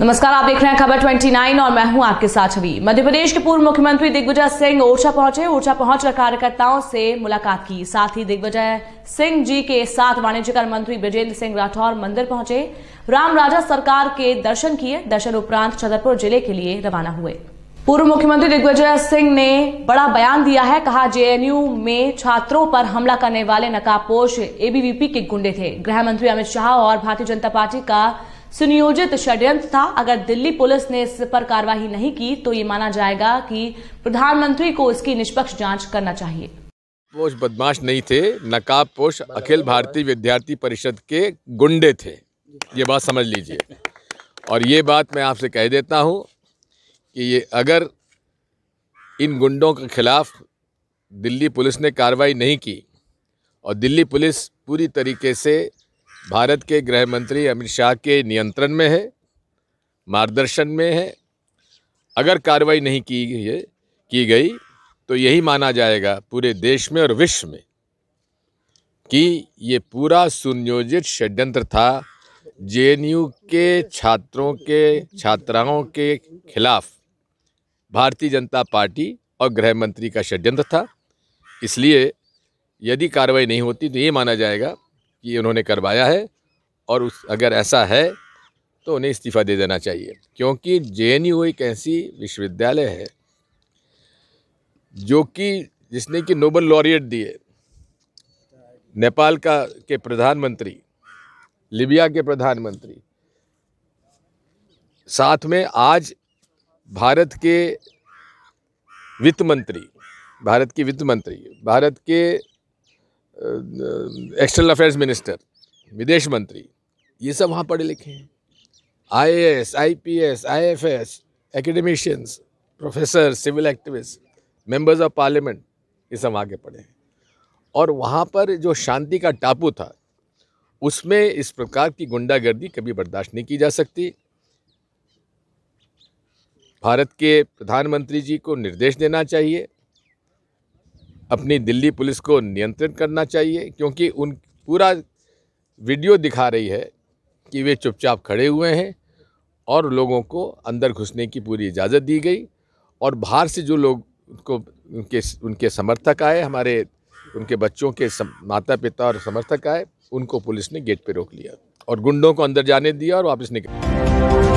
नमस्कार आप देख रहे हैं खबर 29 और मैं हूं आपके साथ छवि मध्य प्रदेश के पूर्व मुख्यमंत्री दिग्विजय सिंह ओरछा पहुंचे ओरछा पहुंचकर कार्यकर्ताओं से मुलाकात की साथ ही दिग्विजय सिंह जी के साथ वाणिज्यकर मंत्री ब्रजेंद्र सिंह राठौर मंदिर पहुंचे राम राजा सरकार के दर्शन किए दर्शन उपरांत छतरपुर जिले के लिए रवाना हुए पूर्व मुख्यमंत्री दिग्विजय सिंह ने बड़ा बयान दिया है कहा जेएनयू में छात्रों पर हमला करने वाले नकाबपोश एबीवीपी के गुंडे थे गृह मंत्री अमित शाह और भारतीय जनता पार्टी का सुनियोजित षड्यंत्र था अगर दिल्ली पुलिस ने इस पर कार्रवाई नहीं की तो ये माना जाएगा कि प्रधानमंत्री को इसकी निष्पक्ष जांच करना चाहिए पोष बदमाश नहीं थे नकाब पोष अखिल भारतीय विद्यार्थी परिषद के गुंडे थे ये बात समझ लीजिए और ये बात मैं आपसे कह देता हूँ कि ये अगर इन गुंडों के खिलाफ दिल्ली पुलिस ने कार्रवाई नहीं की और दिल्ली पुलिस पूरी तरीके से भारत के गृह मंत्री अमित शाह के नियंत्रण में है मार्गदर्शन में है अगर कार्रवाई नहीं की है की गई तो यही माना जाएगा पूरे देश में और विश्व में कि ये पूरा सुनियोजित षड्यंत्र था जे के छात्रों के छात्राओं के खिलाफ भारतीय जनता पार्टी और गृह मंत्री का षड्यंत्र था इसलिए यदि कार्रवाई नहीं होती तो ये माना जाएगा कि उन्होंने करवाया है और उस अगर ऐसा है तो उन्हें इस्तीफ़ा दे देना चाहिए क्योंकि जे एक ऐसी विश्वविद्यालय है जो कि जिसने कि नोबल लॉरियट दिए नेपाल का के प्रधानमंत्री लीबिया के प्रधानमंत्री साथ में आज भारत के वित्त मंत्री भारत की वित्त मंत्री भारत के एक्सटर्नल अफेयर्स मिनिस्टर विदेश मंत्री ये सब वहाँ पढ़े लिखे हैं I A S P S I F S academicians professor civil activist members of parliament ये सब आगे पढ़े हैं और वहाँ पर जो शांति का टापू था उसमें इस प्रकार की गुंडागर्दी कभी बर्दाश्त नहीं की जा सकती भारत के प्रधानमंत्री जी को निर्देश देना चाहिए अपनी दिल्ली पुलिस को नियंत्रित करना चाहिए क्योंकि उन पूरा वीडियो दिखा रही है कि वे चुपचाप खड़े हुए हैं और लोगों को अंदर घुसने की पूरी इजाज़त दी गई और बाहर से जो लोग उनको उनके उनके समर्थक आए हमारे उनके बच्चों के सम, माता पिता और समर्थक आए उनको पुलिस ने गेट पर रोक लिया और गुंडों को अंदर जाने दिया और वापस निकल